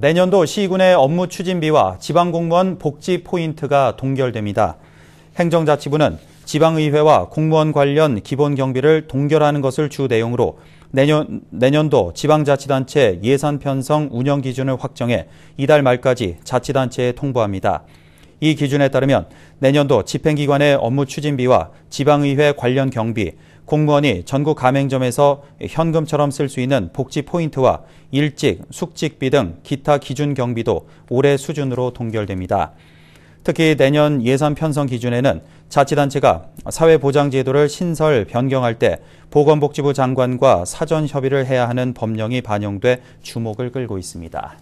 내년도 시군의 업무 추진비와 지방공무원 복지 포인트가 동결됩니다. 행정자치부는 지방의회와 공무원 관련 기본 경비를 동결하는 것을 주 내용으로 내년, 내년도 지방자치단체 예산 편성 운영 기준을 확정해 이달 말까지 자치단체에 통보합니다. 이 기준에 따르면 내년도 집행기관의 업무 추진비와 지방의회 관련 경비, 공무원이 전국 가맹점에서 현금처럼 쓸 수 있는 복지 포인트와 일직, 숙직비 등 기타 기준 경비도 올해 수준으로 동결됩니다. 특히 내년 예산 편성 기준에는 자치단체가 사회보장제도를 신설 변경할 때 보건복지부 장관과 사전 협의를 해야 하는 법령이 반영돼 주목을 끌고 있습니다.